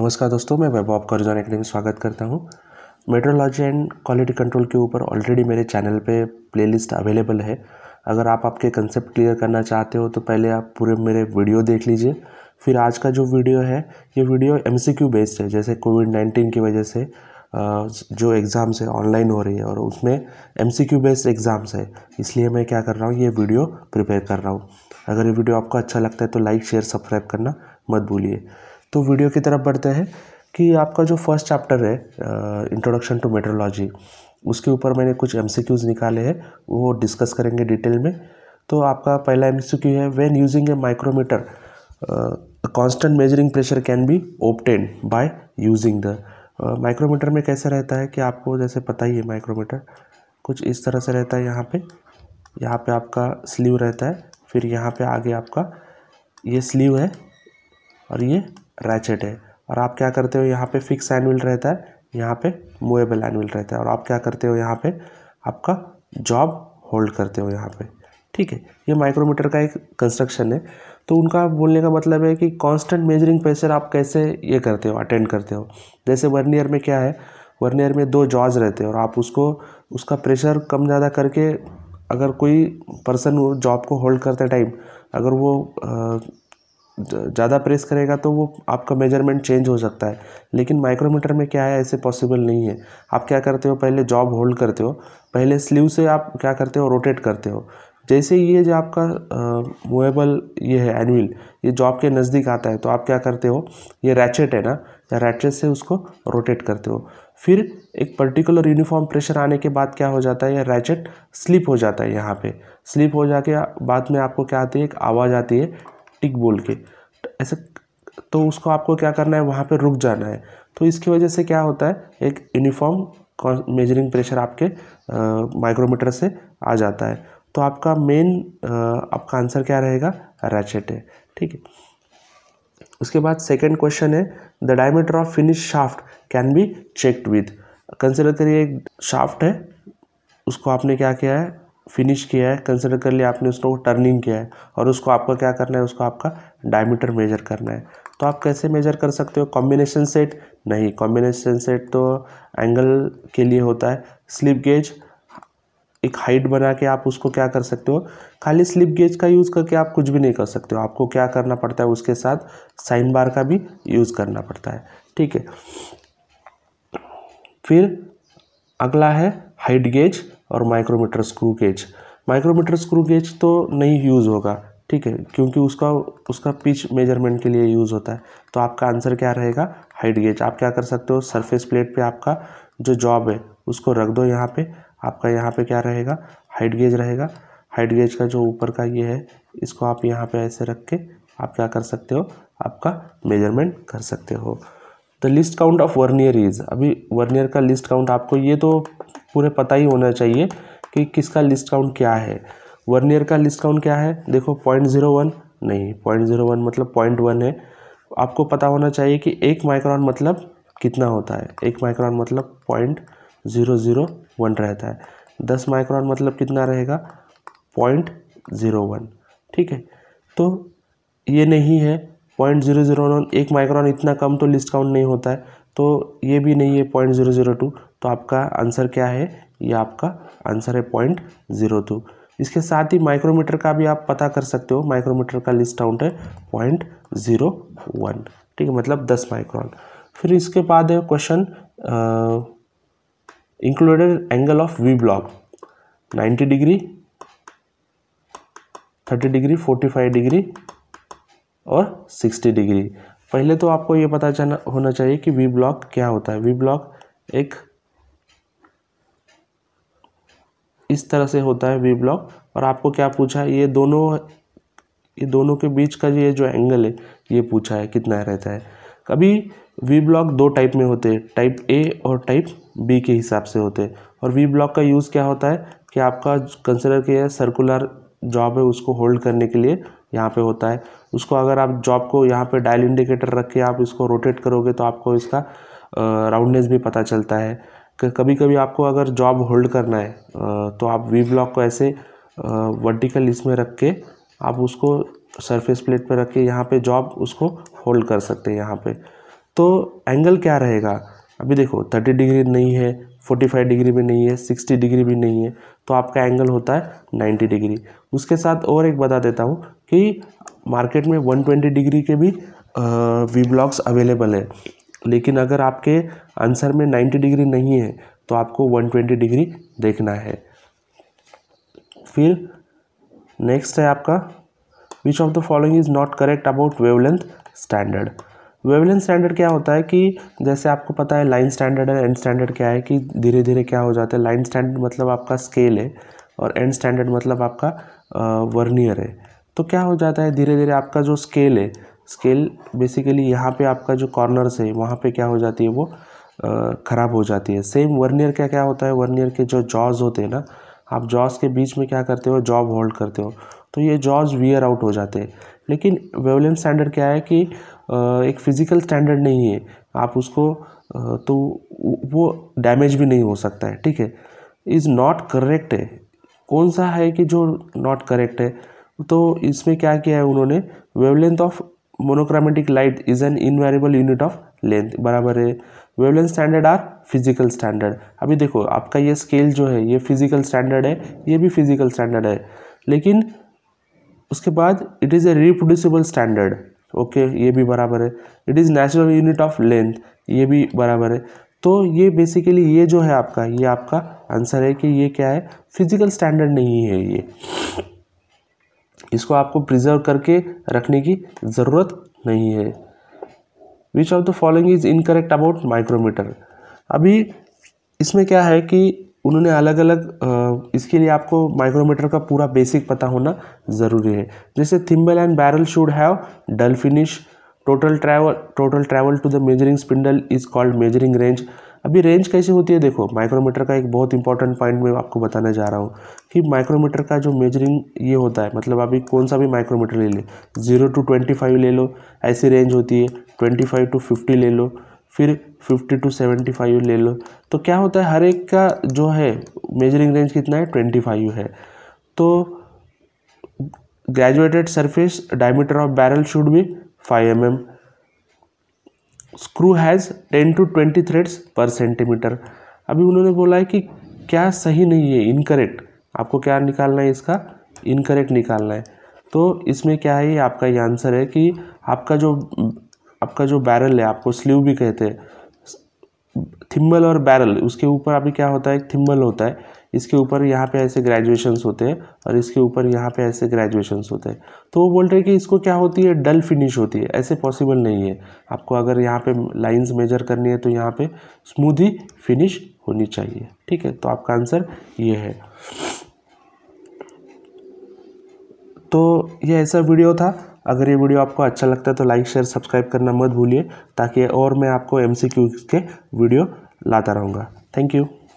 नमस्कार दोस्तों मैं वैभव आपका रिजॉन एकेडमी स्वागत करता हूँ मेट्रोलॉजी एंड क्वालिटी कंट्रोल के ऊपर ऑलरेडी मेरे चैनल पे प्लेलिस्ट अवेलेबल है अगर आप आपके कंसेप्ट क्लियर करना चाहते हो तो पहले आप पूरे मेरे वीडियो देख लीजिए फिर आज का जो वीडियो है ये वीडियो एम बेस्ड है जैसे कोविड नाइन्टीन की वजह से जो एग्ज़ाम्स है ऑनलाइन हो रही है और उसमें एम बेस्ड एग्ज़ाम्स है इसलिए मैं क्या कर रहा हूँ ये वीडियो प्रिपेयर कर रहा हूँ अगर ये वीडियो आपको अच्छा लगता है तो लाइक शेयर सब्सक्राइब करना मत भूलिए तो वीडियो की तरफ बढ़ते हैं कि आपका जो फर्स्ट चैप्टर है इंट्रोडक्शन टू मेट्रोलॉजी उसके ऊपर मैंने कुछ एम निकाले हैं वो डिस्कस करेंगे डिटेल में तो आपका पहला एम है when using a micrometer constant measuring pressure can be obtained by using the micrometer में कैसे रहता है कि आपको जैसे पता ही है माइक्रोमीटर कुछ इस तरह से रहता है यहाँ पे यहाँ पे आपका स्लीव रहता है फिर यहाँ पे आगे आपका ये स्लीव है और ये रैचेट है और आप क्या करते हो यहाँ पे फिक्स एनविल रहता है यहाँ पे मूवेबल एनविल रहता है और आप क्या करते हो यहाँ पे आपका जॉब होल्ड करते हो यहाँ पे ठीक है ये माइक्रोमीटर का एक कंस्ट्रक्शन है तो उनका बोलने का मतलब है कि कांस्टेंट मेजरिंग प्रेशर आप कैसे ये करते हो अटेंड करते हो जैसे वर्नियर में क्या है वर्नियर में दो जॉज रहते हैं और आप उसको उसका प्रेशर कम ज़्यादा करके अगर कोई पर्सन जॉब को होल्ड करते टाइम अगर वो ज़्यादा प्रेस करेगा तो वो आपका मेजरमेंट चेंज हो सकता है लेकिन माइक्रोमीटर में क्या है ऐसे पॉसिबल नहीं है आप क्या करते हो पहले जॉब होल्ड करते हो पहले स्लीव से आप क्या करते हो रोटेट करते हो जैसे ये जो आपका मूवेबल ये है एनविल ये जॉब के नज़दीक आता है तो आप क्या करते हो ये रैचेट है ना या रैचेट से उसको रोटेट करते हो फिर एक पर्टिकुलर यूनिफॉर्म प्रेशर आने के बाद क्या हो जाता है ये रैचेट स्लिप हो जाता है यहाँ पे स्लिप हो जाके बाद में आपको क्या आती है एक आवाज़ आती है टिक बोल के तो ऐसे तो उसको आपको क्या करना है वहाँ पे रुक जाना है तो इसकी वजह से क्या होता है एक यूनिफॉर्म मेजरिंग प्रेशर आपके माइक्रोमीटर से आ जाता है तो आपका मेन आपका आंसर क्या रहेगा रैचेट है ठीक है उसके बाद सेकेंड क्वेश्चन है the diameter of finish shaft can be checked with consider करिए एक शाफ्ट है उसको आपने क्या किया है फिनिश किया है कंसिडर कर लिया आपने उसको टर्निंग किया है और उसको आपका क्या करना है उसको आपका डायमीटर मेजर करना है तो आप कैसे मेजर कर सकते हो कॉम्बिनेशन सेट नहीं कॉम्बिनेशन सेट तो एंगल के लिए होता है स्लिप गेज एक हाइट बना के आप उसको क्या कर सकते हो खाली स्लिप गेज का यूज़ करके आप कुछ भी नहीं कर सकते हो आपको क्या करना पड़ता है उसके साथ साइन बार का भी यूज़ करना पड़ता है ठीक है फिर अगला है हाइट गेज और micrometer screw gauge micrometer screw gauge तो नहीं यूज़ होगा ठीक है क्योंकि उसका उसका पिच मेजरमेंट के लिए यूज़ होता है तो आपका आंसर क्या रहेगा हाइट गेज आप क्या कर सकते हो सरफेस प्लेट पे आपका जो जॉब है उसको रख दो यहाँ पे आपका यहाँ पे क्या रहेगा हाइट गेज रहेगा हाइट गेज का जो ऊपर का ये है इसको आप यहाँ पे ऐसे रख के आप क्या कर सकते हो आपका मेजरमेंट कर सकते हो the least count of vernier is अभी वर्नियर का लिस्ट काउंट आपको ये तो पूरे पता ही होना चाहिए कि किसका लिस्ट काउंट क्या है वन ईयर का लिस्ट काउंट क्या है देखो पॉइंट ज़ीरो वन नहीं पॉइंट ज़ीरो वन मतलब पॉइंट वन है आपको पता होना चाहिए कि एक माइक्रॉन मतलब कितना होता है एक माइक्रॉन मतलब पॉइंट ज़ीरो ज़ीरो वन रहता है दस माइक्रॉन मतलब कितना रहेगा पॉइंट ज़ीरो वन ठीक है तो ये नहीं है पॉइंट ज़ीरो ज़ीरो वन एक माइक्रॉन इतना कम तो लिस्ट काउंट नहीं होता है तो ये भी नहीं है पॉइंट ज़ीरो ज़ीरो टू तो आपका आंसर क्या है ये आपका आंसर है पॉइंट ज़ीरो टू इसके साथ ही माइक्रोमीटर का भी आप पता कर सकते हो माइक्रोमीटर का लिस्ट काउंट है पॉइंट ज़ीरो वन ठीक है मतलब दस माइक्रोन फिर इसके बाद है question included angle of V block ninety degree thirty degree forty five degree और सिक्सटी डिग्री पहले तो आपको ये पता चलना होना चाहिए कि वी ब्लॉक क्या होता है वी ब्लॉक एक इस तरह से होता है वी ब्लॉक और आपको क्या पूछा है ये दोनों ये दोनों के बीच का ये जो एंगल है ये पूछा है कितना रहता है कभी वी ब्लॉक दो टाइप में होते हैं टाइप ए और टाइप बी के हिसाब से होते हैं और वी ब्लॉक का यूज़ क्या होता है कि आपका कंसिडर किया सर्कुलर जॉब है उसको होल्ड करने के लिए यहाँ पे होता है उसको अगर आप जॉब को यहाँ पे डायल इंडिकेटर रख के आप इसको रोटेट करोगे तो आपको इसका राउंडनेस भी पता चलता है कभी कभी आपको अगर जॉब होल्ड करना है तो आप वी ब्लॉक को ऐसे वर्टिकल इसमें रख के आप उसको सरफेस प्लेट पर रख के यहाँ पर जॉब उसको होल्ड कर सकते हैं यहाँ पर तो एंगल क्या रहेगा अभी देखो थर्टी डिग्री नहीं है फोर्टी फाइव डिग्री भी नहीं है सिक्सटी डिग्री भी नहीं है तो आपका एंगल होता है नाइन्टी डिग्री उसके साथ और एक बता देता हूँ कि मार्केट में 120 डिग्री के भी वी ब्लॉक्स अवेलेबल है लेकिन अगर आपके आंसर में 90 डिग्री नहीं है तो आपको 120 डिग्री देखना है फिर नेक्स्ट है आपका which of the following is not correct about wavelength standard wavelength standard क्या होता है कि जैसे आपको पता है line standard and end standard क्या है कि धीरे धीरे क्या हो जाता है लाइन स्टैंडर्ड मतलब आपका स्केल है और एंड स्टैंडर्ड मतलब आपका वर्नियर है तो क्या हो जाता है धीरे धीरे आपका जो स्केल है स्केल बेसिकली यहाँ पे आपका जो कॉर्नर्स है वहाँ पे क्या हो जाती है वो ख़राब हो जाती है सेम वर्नियर क्या क्या होता है वर्नियर के जो जॉज होते हैं ना आप जॉज के बीच में क्या करते हो जॉब होल्ड करते हो तो ये जॉज वियर आउट हो जाते हैं लेकिन वेवलेम स्टैंडर्ड क्या है कि एक फ़िज़िकल स्टैंडर्ड नहीं है आप उसको तो वो डैमेज भी नहीं हो सकता है ठीक है इज़ नॉट करेक्ट है कौन सा है कि जो नॉट करेक्ट है तो इसमें क्या किया है उन्होंने wavelength of monochromatic light is an invariable unit of length बराबर है wavelength standard are physical standard अभी देखो आपका ये स्केल जो है ये फिजिकल स्टैंडर्ड है ये भी फिजिकल स्टैंडर्ड है लेकिन उसके बाद it is a reproducible standard okay ये भी बराबर है it is natural unit of length ये भी बराबर है तो ये बेसिकली ये जो है आपका ये आपका आंसर है कि ये क्या है फिजिकल स्टैंडर्ड नहीं है ये इसको आपको प्रिजर्व करके रखने की ज़रूरत नहीं है which of the following is incorrect about micrometer अभी इसमें क्या है कि उन्होंने अलग अलग इसके लिए आपको माइक्रोमीटर का पूरा बेसिक पता होना ज़रूरी है जैसे thimble and barrel should have dull finish total travel total travel to the measuring spindle is called measuring range अभी रेंज कैसे होती है देखो माइक्रोमीटर का एक बहुत इंपॉर्टेंट पॉइंट मैं आपको बताने जा रहा हूँ कि माइक्रोमीटर का जो मेजरिंग ये होता है मतलब अभी कौन सा भी माइक्रोमीटर ले लें जीरो टू ट्वेंटी फाइव ले लो ऐसी रेंज होती है ट्वेंटी फाइव टू फिफ्टी ले लो फिर फिफ्टी टू सेवेंटी फ़ाइव ले लो तो क्या होता है हर एक का जो है मेजरिंग रेंज कितना है ट्वेंटी फाइव है तो graduated surface diameter of barrel should be five M M screw has ten to twenty threads per centimeter अभी उन्होंने बोला है कि क्या सही नहीं है इनकरेक्ट आपको क्या निकालना है इसका इनकरेक्ट निकालना है तो इसमें क्या है आपका ये आंसर है कि आपका जो आपका जो बैरल है आपको स्लीव भी कहते हैं थिम्बल और बैरल उसके ऊपर अभी क्या होता है थिम्बल होता है इसके ऊपर यहाँ पे ऐसे ग्रेजुएशंस होते हैं और इसके ऊपर यहाँ पे ऐसे ग्रेजुएशंस होते हैं तो वो बोल रहे हैं कि इसको क्या होती है डल फिनिश होती है ऐसे पॉसिबल नहीं है आपको अगर यहाँ पे लाइंस मेजर करनी है तो यहाँ पे स्मूदी ही फिनिश होनी चाहिए ठीक है तो आपका आंसर ये है तो ये ऐसा वीडियो था अगर ये वीडियो आपको अच्छा लगता है तो लाइक शेयर सब्सक्राइब करना मत भूलिए ताकि और मैं आपको एम के वीडियो लाता रहूँगा थैंक यू